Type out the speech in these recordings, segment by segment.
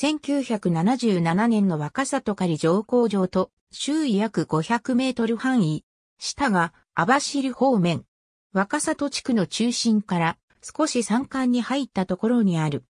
1977年の若里仮上皇城と周囲約500メートル範囲、下が網走方面、若里地区の中心から少し山間に入ったところにある。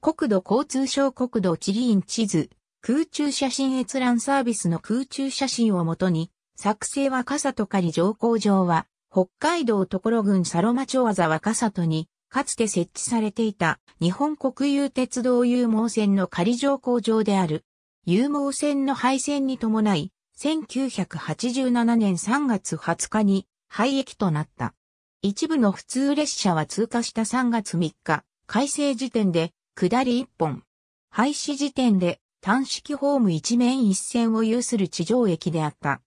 国土交通省国土地理院地図、空中写真閲覧サービスの空中写真をもとに、作成若里狩上皇城は、北海道所郡佐呂マ町技若里に、かつて設置されていた日本国有鉄道有毛線の仮乗工場である。有毛線の廃線に伴い、1987年3月20日に廃駅となった。一部の普通列車は通過した3月3日、改正時点で下り1本。廃止時点で単式ホーム一面一線を有する地上駅であった。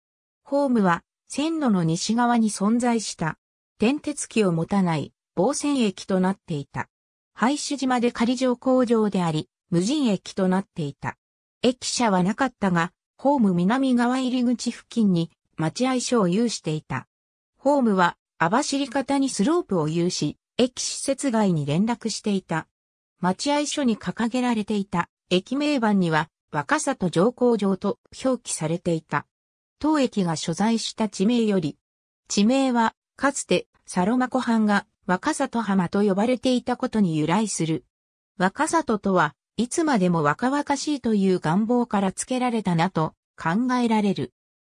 ホームは線路の西側に存在した。電鉄機を持たない防戦駅となっていた。廃止島で仮上工場であり、無人駅となっていた。駅舎はなかったが、ホーム南側入り口付近に待合所を有していた。ホームは網走方にスロープを有し、駅施設外に連絡していた。待合所に掲げられていた駅名板には若里上工場と表記されていた。当駅が所在した地名より、地名はかつてサロマ湖畔が若里浜と呼ばれていたことに由来する。若里とは、いつまでも若々しいという願望から付けられたなと考えられる。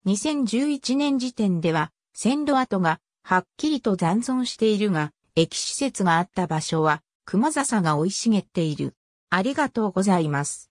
2011年時点では、線路跡がはっきりと残存しているが、駅施設があった場所は、熊笹が生い茂っている。ありがとうございます。